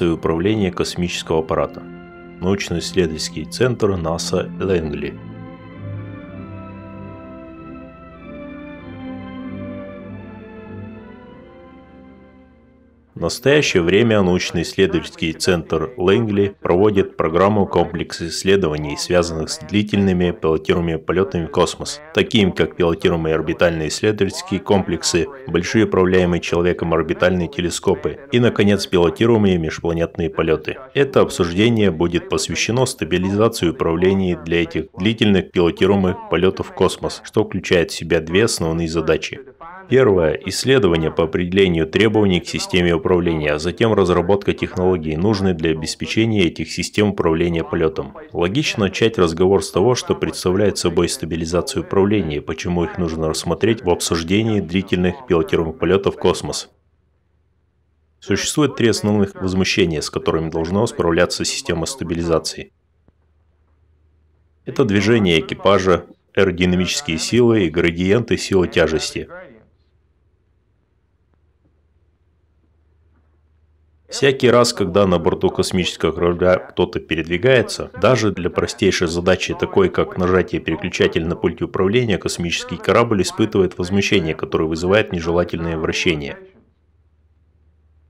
и управление космического аппарата. Научно-исследовательский центр НАСА Лэнгли. В настоящее время научно-исследовательский центр Лэнгли проводит программу комплекс исследований, связанных с длительными пилотируемыми полетами в космос, такими как пилотируемые орбитальные исследовательские комплексы, большие управляемые человеком орбитальные телескопы и, наконец, пилотируемые межпланетные полеты. Это обсуждение будет посвящено стабилизации управления для этих длительных пилотируемых полетов в космос, что включает в себя две основные задачи. Первое – исследование по определению требований к системе управления, а затем разработка технологий, нужной для обеспечения этих систем управления полетом. Логично начать разговор с того, что представляет собой стабилизацию управления и почему их нужно рассмотреть в обсуждении длительных пилотируемых полетов в космос. Существует три основных возмущения, с которыми должна справляться система стабилизации. Это движение экипажа, аэродинамические силы и градиенты силы тяжести – Всякий раз, когда на борту космического корабля кто-то передвигается, даже для простейшей задачи, такой как нажатие переключателя на пульте управления, космический корабль испытывает возмущение, которое вызывает нежелательное вращение.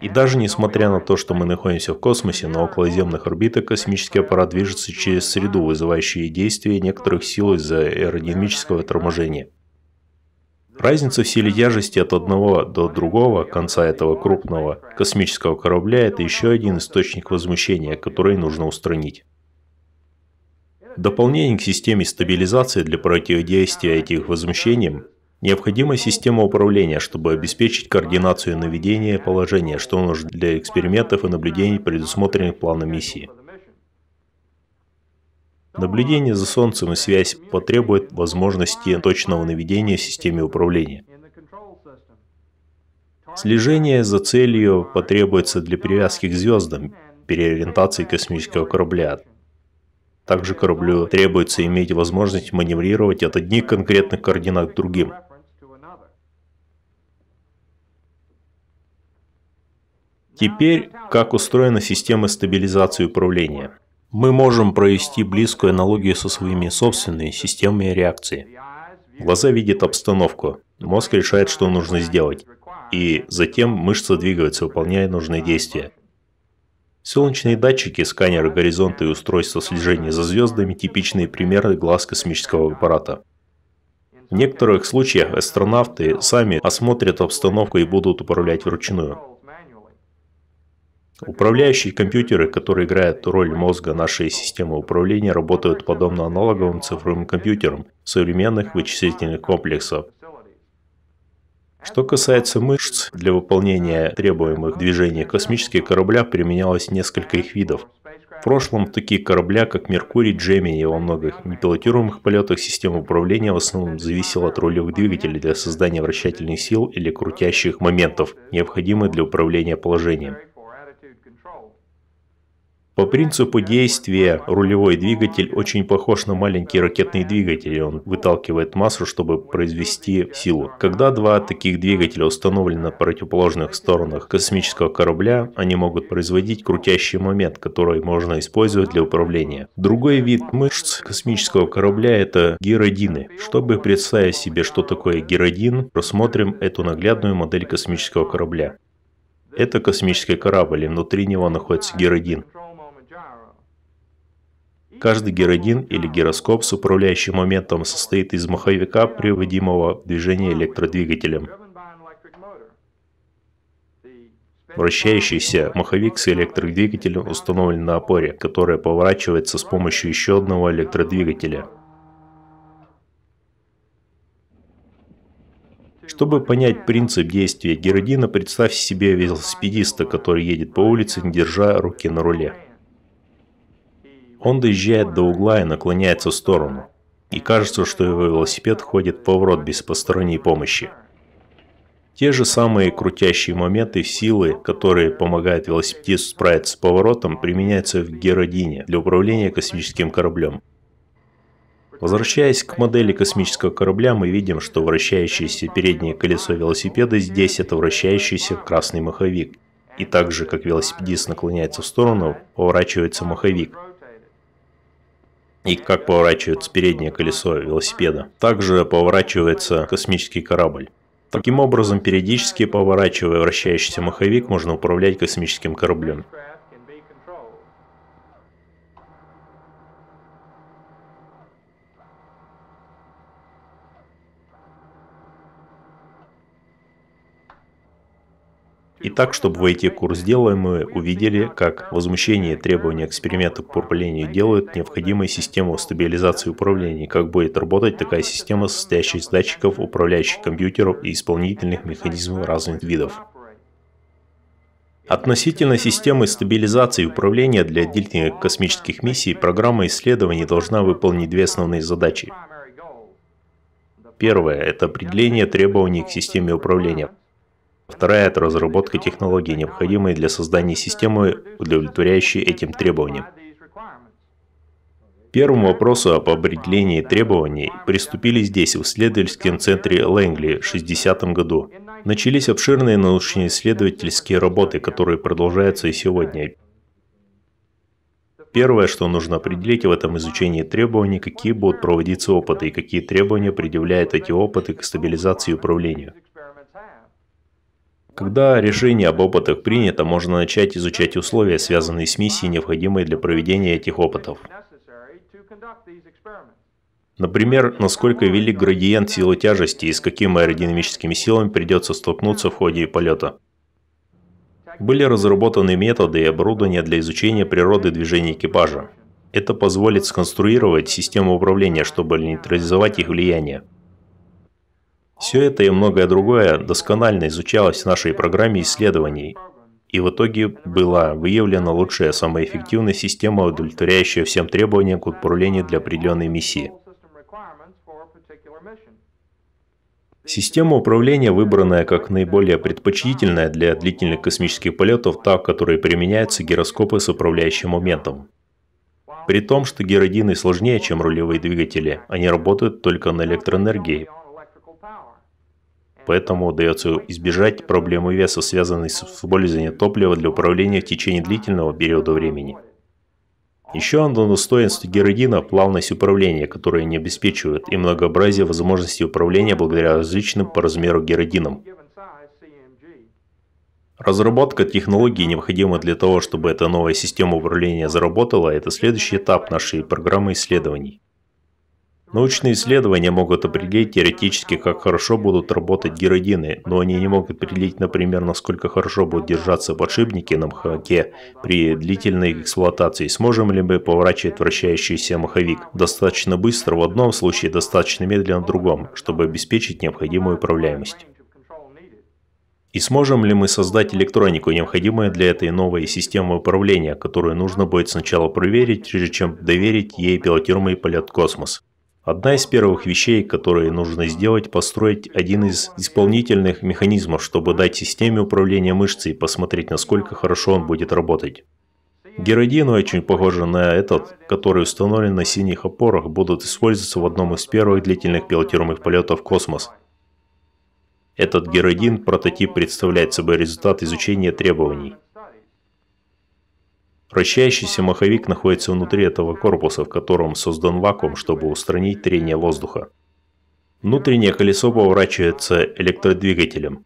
И даже несмотря на то, что мы находимся в космосе, на околоземных орбитах космический аппарат движется через среду, вызывающую действие некоторых сил из-за аэродинамического торможения. Разница в силе тяжести от одного до другого конца этого крупного космического корабля – это еще один источник возмущения, который нужно устранить. дополнение к системе стабилизации для противодействия этих возмущениям необходима система управления, чтобы обеспечить координацию наведения положения, что нужно для экспериментов и наблюдений, предусмотренных планом миссии. Наблюдение за Солнцем и связь потребует возможности точного наведения в системе управления. Слежение за целью потребуется для привязки к звездам, переориентации космического корабля. Также кораблю требуется иметь возможность маневрировать от одних конкретных координат к другим. Теперь, как устроена система стабилизации управления. Мы можем провести близкую аналогию со своими собственными системами реакции. Глаза видят обстановку, мозг решает, что нужно сделать, и затем мышцы двигаются, выполняя нужные действия. Солнечные датчики, сканеры горизонта и устройства слежения за звездами – типичные примеры глаз космического аппарата. В некоторых случаях астронавты сами осмотрят обстановку и будут управлять вручную. Управляющие компьютеры, которые играют роль мозга нашей системы управления, работают подобно аналоговым цифровым компьютерам современных вычислительных комплексов. Что касается мышц, для выполнения требуемых движений космических корабля применялось несколько их видов. В прошлом такие корабля, как Меркурий, Джемини и во многих непилотируемых полетах система управления в основном зависела от рулевых двигателей для создания вращательных сил или крутящих моментов, необходимых для управления положением. По принципу действия рулевой двигатель очень похож на маленький ракетный двигатель, он выталкивает массу, чтобы произвести силу. Когда два таких двигателя установлены на противоположных сторонах космического корабля, они могут производить крутящий момент, который можно использовать для управления. Другой вид мышц космического корабля – это гиродины. Чтобы представить себе, что такое гиродин, рассмотрим эту наглядную модель космического корабля. Это космический корабль, и внутри него находится гиродин. Каждый гиродин или гироскоп с управляющим моментом состоит из маховика, приводимого в движение электродвигателем. Вращающийся маховик с электродвигателем установлен на опоре, которая поворачивается с помощью еще одного электродвигателя. Чтобы понять принцип действия гиродина, представьте себе велосипедиста, который едет по улице, не держа руки на руле. Он доезжает до угла и наклоняется в сторону. И кажется, что его велосипед ходит поворот без посторонней помощи. Те же самые крутящие моменты силы, которые помогают велосипедисту справиться с поворотом, применяются в Геродине для управления космическим кораблем. Возвращаясь к модели космического корабля, мы видим, что вращающееся переднее колесо велосипеда здесь это вращающийся красный маховик. И так же, как велосипедист наклоняется в сторону, поворачивается маховик, и как поворачивается переднее колесо велосипеда. Также поворачивается космический корабль. Таким образом, периодически поворачивая вращающийся маховик, можно управлять космическим кораблем. И так, чтобы войти в курс дела, мы увидели, как возмущение и требования эксперимента по управлению делают необходимой систему стабилизации управления, как будет работать такая система, состоящая из датчиков, управляющих компьютеров и исполнительных механизмов разных видов. Относительно системы стабилизации и управления для отдельных космических миссий программа исследований должна выполнить две основные задачи. Первое – это определение требований к системе управления – Вторая – это разработка технологий, необходимой для создания системы, удовлетворяющей этим требованиям. К первому вопросу об определении требований приступили здесь, в исследовательском центре Лэнгли в 60 году. Начались обширные научно-исследовательские работы, которые продолжаются и сегодня. Первое, что нужно определить в этом изучении требований, какие будут проводиться опыты и какие требования предъявляют эти опыты к стабилизации и управлению. Когда решение об опытах принято, можно начать изучать условия, связанные с миссией, необходимые для проведения этих опытов. Например, насколько велик градиент силы тяжести и с какими аэродинамическими силами придется столкнуться в ходе полета. Были разработаны методы и оборудование для изучения природы движения экипажа. Это позволит сконструировать систему управления, чтобы нейтрализовать их влияние. Все это и многое другое досконально изучалось в нашей программе исследований, и в итоге была выявлена лучшая самая эффективная система, удовлетворяющая всем требованиям к управлению для определенной миссии. Система управления, выбранная как наиболее предпочтительная для длительных космических полетов, та, в которой применяются гироскопы с управляющим моментом. При том, что гиродины сложнее, чем рулевые двигатели, они работают только на электроэнергии, Поэтому удается избежать проблемы веса, связанной с использованием топлива для управления в течение длительного периода времени. Еще одно достоинство геродина – плавность управления, которая не обеспечивает, и многообразие возможностей управления благодаря различным по размеру геродинам. Разработка технологий необходима для того, чтобы эта новая система управления заработала, это следующий этап нашей программы исследований. Научные исследования могут определить теоретически, как хорошо будут работать геродины, но они не могут определить, например, насколько хорошо будут держаться подшипники на маховике при длительной эксплуатации. Сможем ли мы поворачивать вращающийся маховик достаточно быстро в одном случае, достаточно медленно в другом, чтобы обеспечить необходимую управляемость. И сможем ли мы создать электронику, необходимую для этой новой системы управления, которую нужно будет сначала проверить, прежде чем доверить ей пилотируемый полет космос? Одна из первых вещей, которые нужно сделать, построить один из исполнительных механизмов, чтобы дать системе управления мышцей и посмотреть, насколько хорошо он будет работать. Геродин, ну, очень похожий на этот, который установлен на синих опорах, будут использоваться в одном из первых длительных пилотируемых полетов в космос. Этот геродин прототип представляет собой результат изучения требований. Вращающийся маховик находится внутри этого корпуса, в котором создан вакуум, чтобы устранить трение воздуха. Внутреннее колесо поворачивается электродвигателем.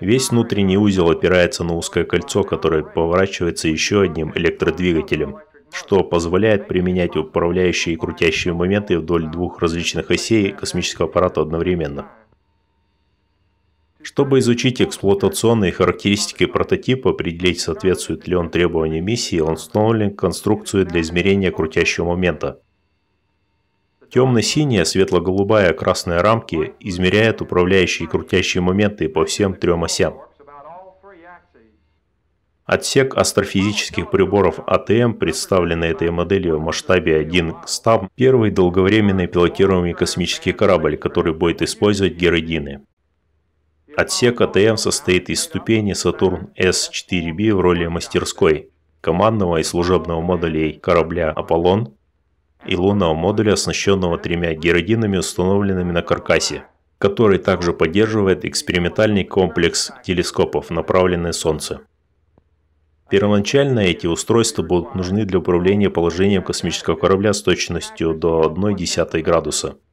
Весь внутренний узел опирается на узкое кольцо, которое поворачивается еще одним электродвигателем, что позволяет применять управляющие и крутящие моменты вдоль двух различных осей космического аппарата одновременно. Чтобы изучить эксплуатационные характеристики прототипа, определить, соответствует ли он требованиям миссии, он установлен конструкцию для измерения крутящего момента. Темно-синяя, светло-голубая, красная рамки измеряют управляющие крутящие моменты по всем трем осям. Отсек астрофизических приборов АТМ, представленный этой моделью в масштабе 1 к 100, первый долговременный пилотируемый космический корабль, который будет использовать геродины. Отсек АТМ состоит из ступени Сатурн С-4Б в роли мастерской, командного и служебного модулей корабля «Аполлон» и лунного модуля, оснащенного тремя геродинами, установленными на каркасе, который также поддерживает экспериментальный комплекс телескопов, направленный Солнце. Первоначально эти устройства будут нужны для управления положением космического корабля с точностью до 1,1 градуса –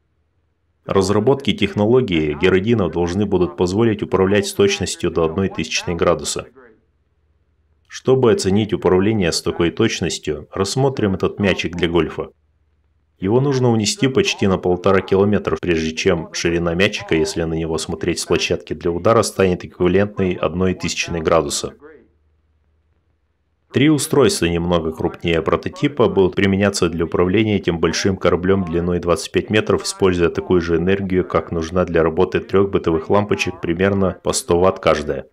Разработки технологии геродинов должны будут позволить управлять с точностью до 1 тысячной градуса. Чтобы оценить управление с такой точностью, рассмотрим этот мячик для гольфа. Его нужно унести почти на полтора километра, прежде чем ширина мячика, если на него смотреть с площадки для удара, станет эквивалентной 1 тысячной градуса. Три устройства немного крупнее прототипа будут применяться для управления этим большим кораблем длиной 25 метров, используя такую же энергию, как нужна для работы трех бытовых лампочек примерно по 100 Вт каждая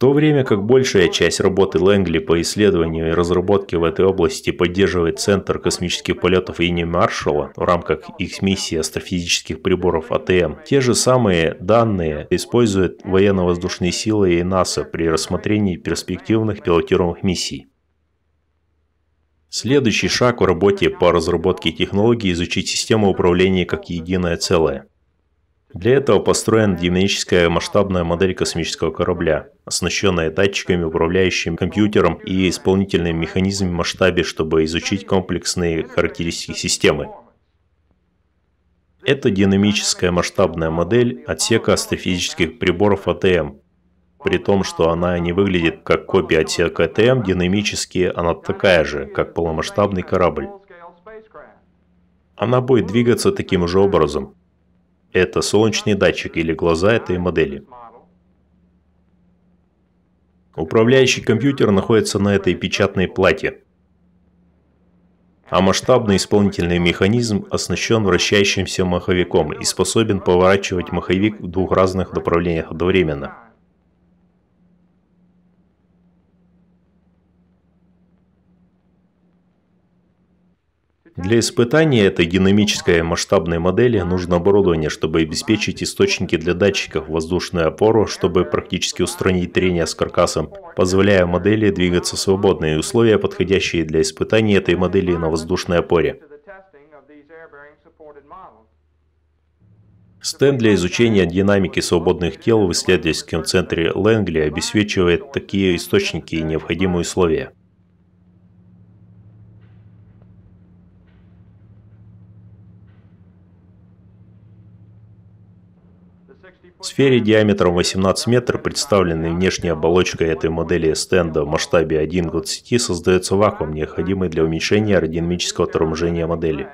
то время как большая часть работы Лэнгли по исследованию и разработке в этой области поддерживает Центр космических полетов имени Маршалла в рамках их миссии астрофизических приборов АТМ, те же самые данные используют военно-воздушные силы и НАСА при рассмотрении перспективных пилотируемых миссий. Следующий шаг в работе по разработке технологии изучить систему управления как единое целое. Для этого построена динамическая масштабная модель космического корабля, оснащенная датчиками, управляющим компьютером и исполнительным механизмом в масштабе, чтобы изучить комплексные характеристики системы. Это динамическая масштабная модель отсека астрофизических приборов АТМ, при том, что она не выглядит как копия отсека АТМ, динамически она такая же, как полномасштабный корабль. Она будет двигаться таким же образом, это солнечный датчик или глаза этой модели. Управляющий компьютер находится на этой печатной плате, а масштабный исполнительный механизм оснащен вращающимся маховиком и способен поворачивать маховик в двух разных направлениях одновременно. Для испытания этой динамической масштабной модели нужно оборудование, чтобы обеспечить источники для датчиков, воздушную опору, чтобы практически устранить трение с каркасом, позволяя модели двигаться свободно и условия, подходящие для испытания этой модели на воздушной опоре. Стенд для изучения динамики свободных тел в исследовательском центре Лэнгли обеспечивает такие источники и необходимые условия. В сфере диаметром 18 метров, представленной внешней оболочкой этой модели стенда в масштабе 1 к 20, создается вакуум, необходимый для уменьшения аэродинамического торможения модели.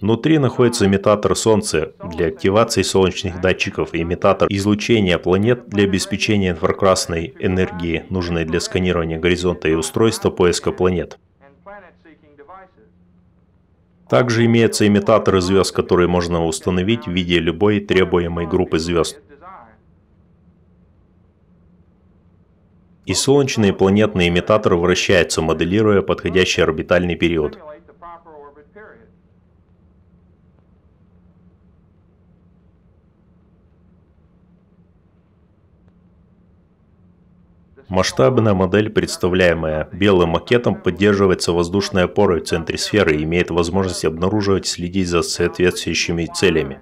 Внутри находится имитатор Солнца для активации солнечных датчиков и имитатор излучения планет для обеспечения инфракрасной энергии, нужной для сканирования горизонта и устройства поиска планет. Также имеются имитаторы звезд, которые можно установить в виде любой требуемой группы звезд. И солнечные планетные имитаторы вращаются, моделируя подходящий орбитальный период. Масштабная модель, представляемая белым макетом, поддерживается воздушной опорой в центре сферы и имеет возможность обнаруживать и следить за соответствующими целями.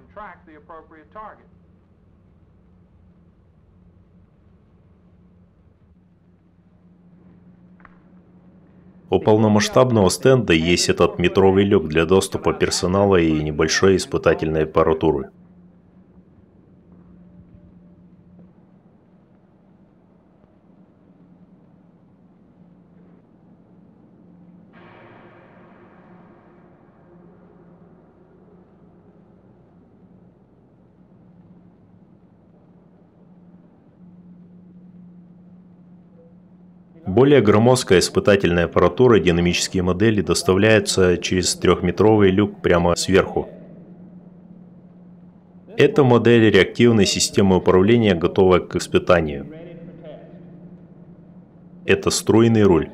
У полномасштабного стенда есть этот метровый люк для доступа персонала и небольшой испытательной аппаратуры. Более громоздкая испытательная аппаратура и динамические модели доставляются через трехметровый люк прямо сверху. Это модель реактивной системы управления, готовая к испытанию. Это струйный руль.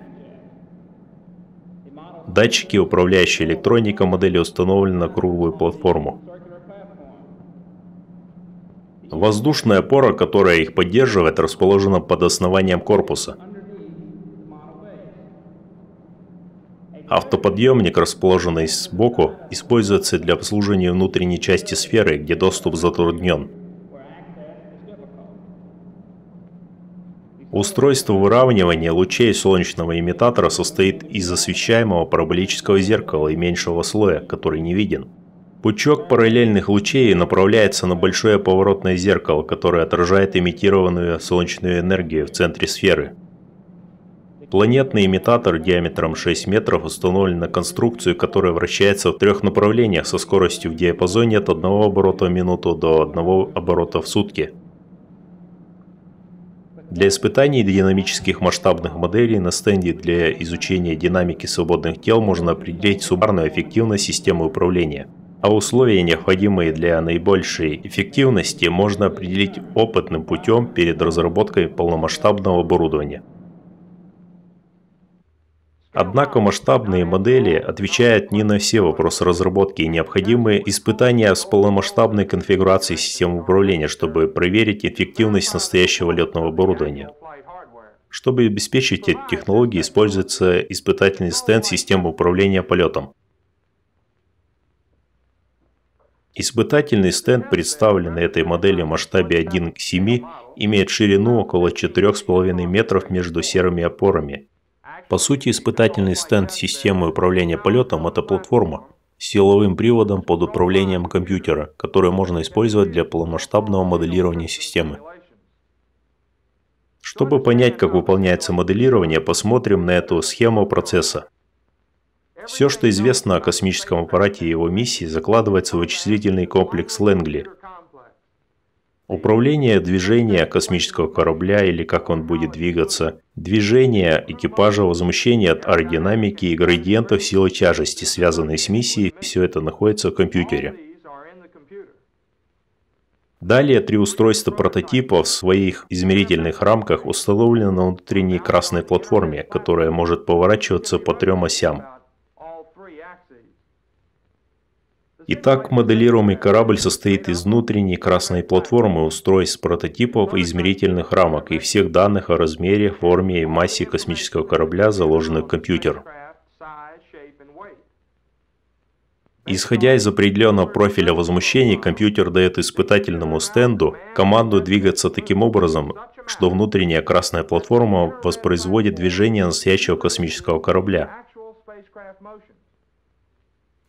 Датчики, управляющие электроника модели, установлены на круглую платформу. Воздушная опора, которая их поддерживает, расположена под основанием корпуса – Автоподъемник, расположенный сбоку, используется для обслуживания внутренней части сферы, где доступ затруднен. Устройство выравнивания лучей солнечного имитатора состоит из освещаемого параболического зеркала и меньшего слоя, который не виден. Пучок параллельных лучей направляется на большое поворотное зеркало, которое отражает имитированную солнечную энергию в центре сферы. Планетный имитатор диаметром 6 метров установлен на конструкцию, которая вращается в трех направлениях со скоростью в диапазоне от 1 оборота в минуту до 1 оборота в сутки. Для испытаний динамических масштабных моделей на стенде для изучения динамики свободных тел можно определить суммарную эффективность системы управления. А условия, необходимые для наибольшей эффективности, можно определить опытным путем перед разработкой полномасштабного оборудования. Однако масштабные модели отвечают не на все вопросы разработки и необходимые испытания с полномасштабной конфигурацией систем управления, чтобы проверить эффективность настоящего летного оборудования. Чтобы обеспечить эти технологии, используется испытательный стенд системы управления полетом. Испытательный стенд, представленный этой моделью в масштабе 1 к 7, имеет ширину около 4,5 метров между серыми опорами – по сути, испытательный стенд системы управления полетом – это платформа с силовым приводом под управлением компьютера, который можно использовать для полномасштабного моделирования системы. Чтобы понять, как выполняется моделирование, посмотрим на эту схему процесса. Все, что известно о космическом аппарате и его миссии, закладывается в вычислительный комплекс Лэнгли – Управление движения космического корабля или как он будет двигаться, движение экипажа, возмущение от аэродинамики и градиентов силы тяжести, связанные с миссией, все это находится в компьютере. Далее три устройства прототипа в своих измерительных рамках установлены на внутренней красной платформе, которая может поворачиваться по трем осям Итак, моделируемый корабль состоит из внутренней красной платформы, устройств, прототипов измерительных рамок и всех данных о размере, форме и массе космического корабля, заложенных в компьютер. Исходя из определенного профиля возмущений, компьютер дает испытательному стенду команду двигаться таким образом, что внутренняя красная платформа воспроизводит движение настоящего космического корабля.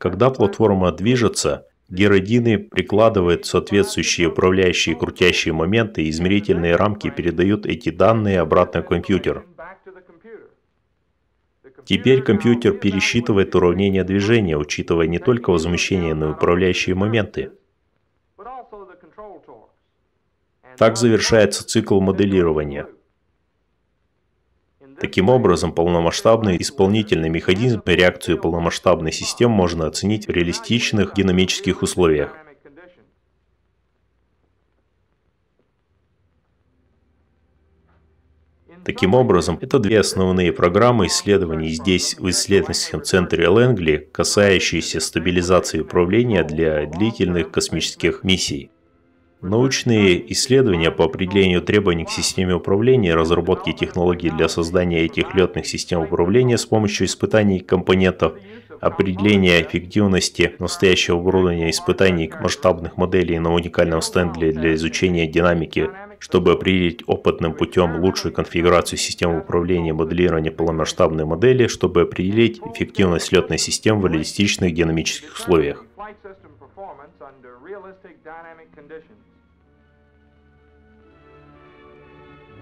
Когда платформа движется, геродины прикладывают соответствующие управляющие крутящие моменты, измерительные рамки передают эти данные обратно в компьютер. Теперь компьютер пересчитывает уравнение движения, учитывая не только возмущение, но и управляющие моменты. Так завершается цикл моделирования. Таким образом, полномасштабный исполнительный механизм и реакцию полномасштабной систем можно оценить в реалистичных динамических условиях. Таким образом, это две основные программы исследований здесь, в исследовательском центре Лэнгли, касающиеся стабилизации управления для длительных космических миссий. Научные исследования по определению требований к системе управления и разработке технологий для создания этих летных систем управления с помощью испытаний компонентов, определения эффективности настоящего оборудования испытаний масштабных моделей на уникальном стенде для изучения динамики, чтобы определить опытным путем лучшую конфигурацию системы управления и моделирования полномасштабной модели, чтобы определить эффективность летной системы в реалистичных динамических условиях.